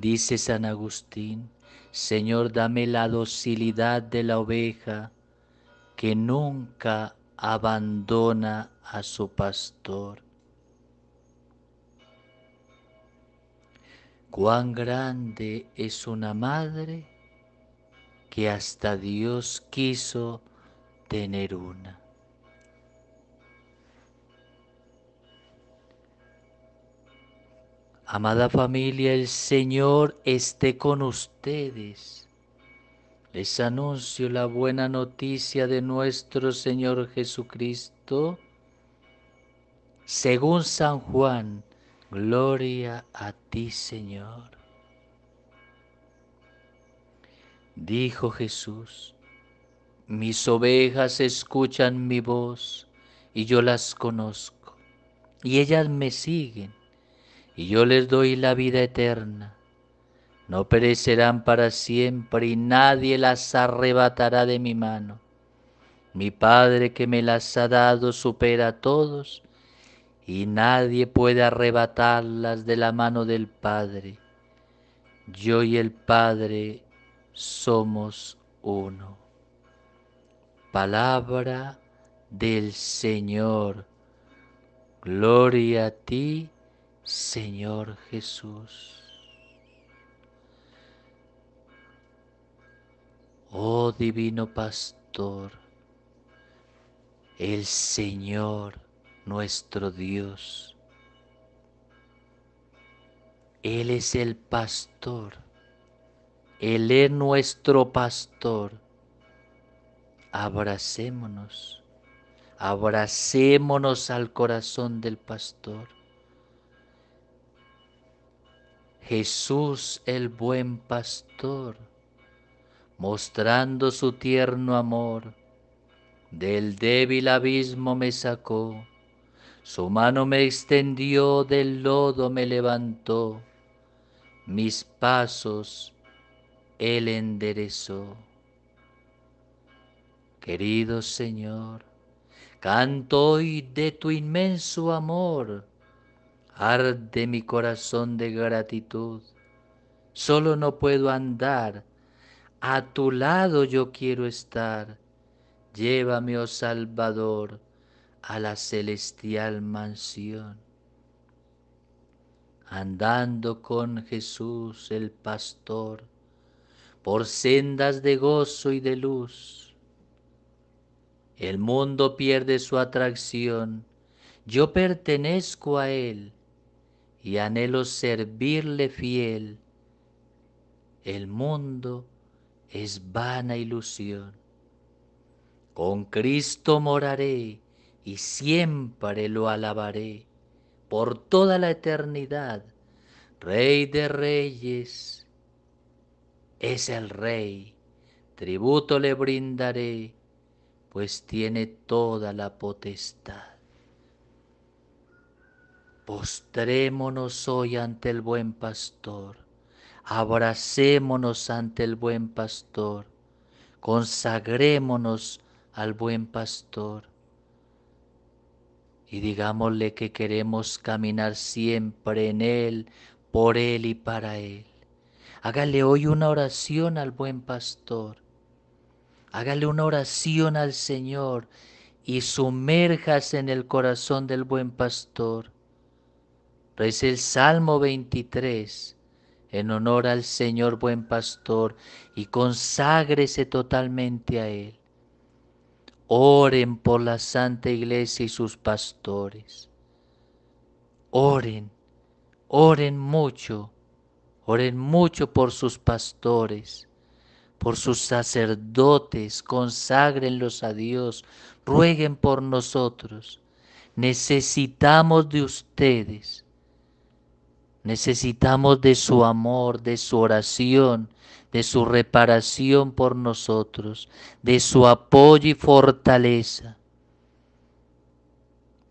Dice San Agustín, Señor, dame la docilidad de la oveja que nunca abandona a su pastor. Cuán grande es una madre que hasta Dios quiso tener una. Amada familia, el Señor esté con ustedes. Les anuncio la buena noticia de nuestro Señor Jesucristo. Según San Juan, gloria a ti, Señor. Dijo Jesús, mis ovejas escuchan mi voz y yo las conozco, y ellas me siguen y yo les doy la vida eterna. No perecerán para siempre y nadie las arrebatará de mi mano. Mi Padre que me las ha dado supera a todos y nadie puede arrebatarlas de la mano del Padre. Yo y el Padre somos uno. Palabra del Señor. Gloria a ti, Señor Jesús. Oh divino pastor, el Señor nuestro Dios. Él es el pastor, Él es nuestro pastor. Abracémonos, abracémonos al corazón del pastor Jesús el buen pastor, mostrando su tierno amor, del débil abismo me sacó, su mano me extendió, del lodo me levantó, mis pasos él enderezó. Querido Señor, canto hoy de tu inmenso amor, Arde mi corazón de gratitud. Solo no puedo andar. A tu lado yo quiero estar. Llévame, oh Salvador, a la celestial mansión. Andando con Jesús el pastor por sendas de gozo y de luz. El mundo pierde su atracción. Yo pertenezco a Él y anhelo servirle fiel. El mundo es vana ilusión. Con Cristo moraré y siempre lo alabaré por toda la eternidad. Rey de reyes es el rey, tributo le brindaré, pues tiene toda la potestad. Postrémonos hoy ante el buen pastor, abracémonos ante el buen pastor, consagrémonos al buen pastor y digámosle que queremos caminar siempre en Él, por Él y para Él. Hágale hoy una oración al buen pastor. Hágale una oración al Señor y sumerjas en el corazón del buen pastor. Reza el Salmo 23 en honor al Señor buen pastor y conságrese totalmente a Él. Oren por la Santa Iglesia y sus pastores. Oren, oren mucho, oren mucho por sus pastores, por sus sacerdotes, conságrenlos a Dios, rueguen por nosotros. Necesitamos de ustedes Necesitamos de su amor, de su oración, de su reparación por nosotros, de su apoyo y fortaleza.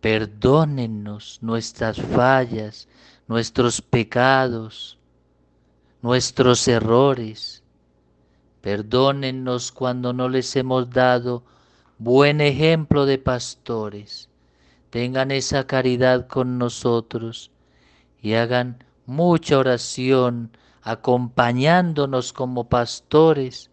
Perdónennos nuestras fallas, nuestros pecados, nuestros errores. Perdónennos cuando no les hemos dado buen ejemplo de pastores. Tengan esa caridad con nosotros y hagan mucha oración acompañándonos como pastores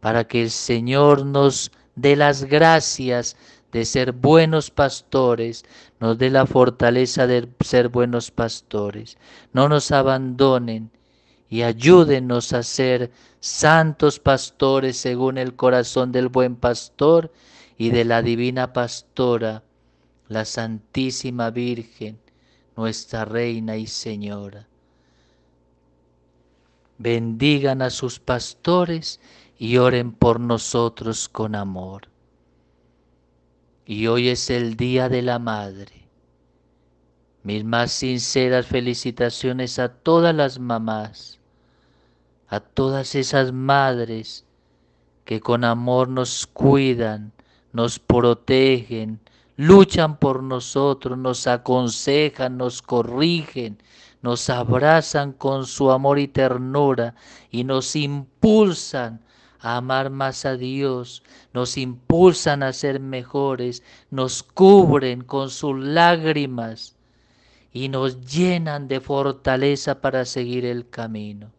para que el Señor nos dé las gracias de ser buenos pastores, nos dé la fortaleza de ser buenos pastores. No nos abandonen y ayúdenos a ser santos pastores según el corazón del buen pastor y de la divina pastora, la Santísima Virgen nuestra Reina y Señora. Bendigan a sus pastores y oren por nosotros con amor. Y hoy es el Día de la Madre. Mis más sinceras felicitaciones a todas las mamás, a todas esas madres que con amor nos cuidan, nos protegen, luchan por nosotros, nos aconsejan, nos corrigen, nos abrazan con su amor y ternura y nos impulsan a amar más a Dios, nos impulsan a ser mejores, nos cubren con sus lágrimas y nos llenan de fortaleza para seguir el camino.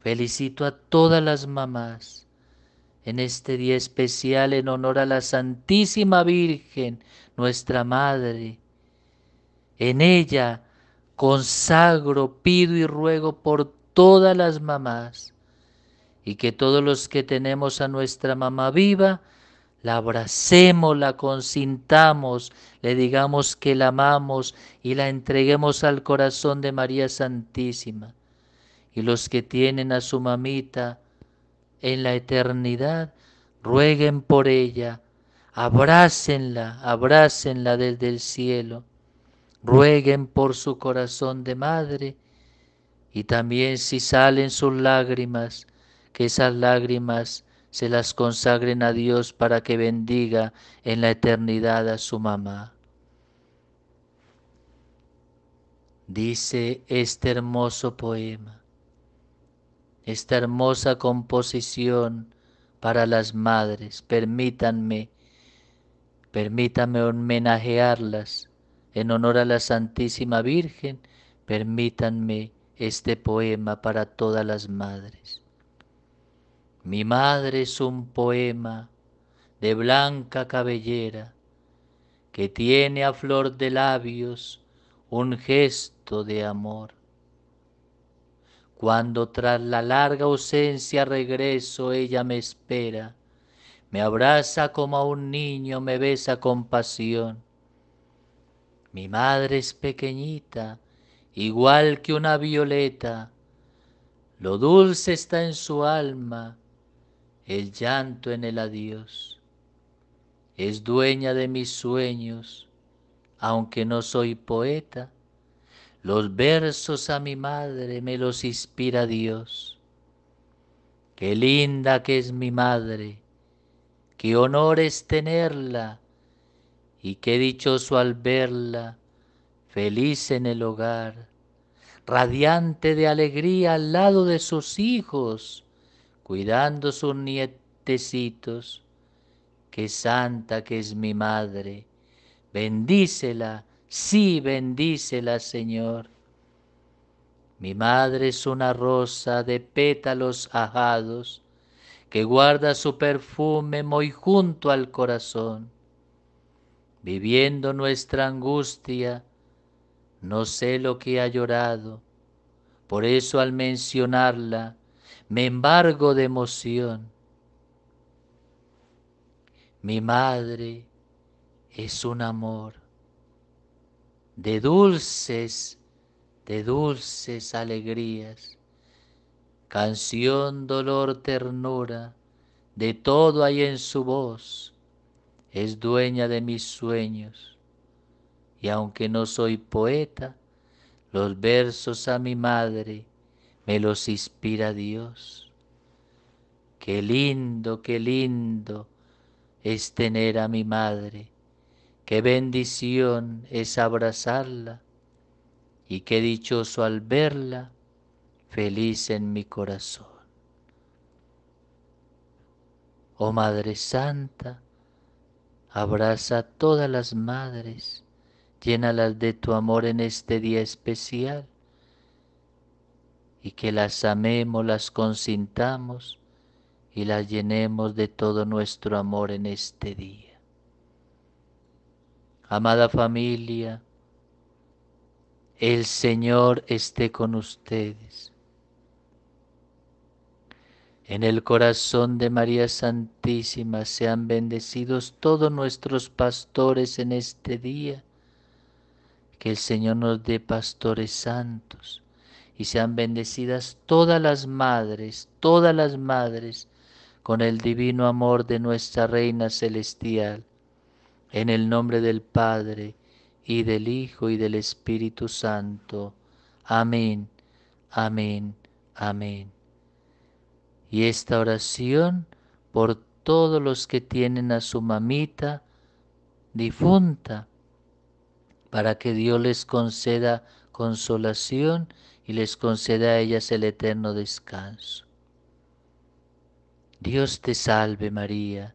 Felicito a todas las mamás en este día especial en honor a la Santísima Virgen, nuestra Madre. En ella consagro, pido y ruego por todas las mamás y que todos los que tenemos a nuestra mamá viva, la abracemos, la consintamos, le digamos que la amamos y la entreguemos al corazón de María Santísima. Y los que tienen a su mamita, en la eternidad, rueguen por ella, abrácenla, abrácenla desde el cielo, rueguen por su corazón de madre y también si salen sus lágrimas, que esas lágrimas se las consagren a Dios para que bendiga en la eternidad a su mamá. Dice este hermoso poema, esta hermosa composición para las madres. Permítanme, permítanme homenajearlas en honor a la Santísima Virgen. Permítanme este poema para todas las madres. Mi madre es un poema de blanca cabellera que tiene a flor de labios un gesto de amor. Cuando tras la larga ausencia regreso, ella me espera, me abraza como a un niño, me besa con pasión. Mi madre es pequeñita, igual que una violeta, lo dulce está en su alma, el llanto en el adiós. Es dueña de mis sueños, aunque no soy poeta los versos a mi madre me los inspira Dios. Qué linda que es mi madre, qué honor es tenerla y qué dichoso al verla, feliz en el hogar, radiante de alegría al lado de sus hijos, cuidando sus nietecitos. Qué santa que es mi madre, bendícela Sí, bendícela, Señor. Mi madre es una rosa de pétalos ajados que guarda su perfume muy junto al corazón. Viviendo nuestra angustia, no sé lo que ha llorado. Por eso al mencionarla me embargo de emoción. Mi madre es un amor de dulces, de dulces alegrías. Canción, dolor, ternura, de todo hay en su voz. Es dueña de mis sueños. Y aunque no soy poeta, los versos a mi madre me los inspira Dios. Qué lindo, qué lindo es tener a mi madre Qué bendición es abrazarla y qué dichoso al verla, feliz en mi corazón. Oh Madre Santa, abraza a todas las madres, llénalas de tu amor en este día especial y que las amemos, las consintamos y las llenemos de todo nuestro amor en este día amada familia, el Señor esté con ustedes. En el corazón de María Santísima sean bendecidos todos nuestros pastores en este día. Que el Señor nos dé pastores santos y sean bendecidas todas las madres, todas las madres, con el divino amor de nuestra Reina Celestial. En el nombre del Padre, y del Hijo, y del Espíritu Santo. Amén, amén, amén. Y esta oración por todos los que tienen a su mamita difunta, para que Dios les conceda consolación y les conceda a ellas el eterno descanso. Dios te salve María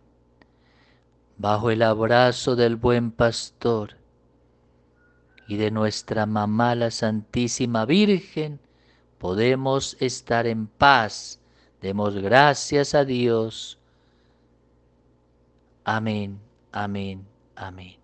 bajo el abrazo del buen pastor y de nuestra mamá la Santísima Virgen, podemos estar en paz. Demos gracias a Dios. Amén, amén, amén.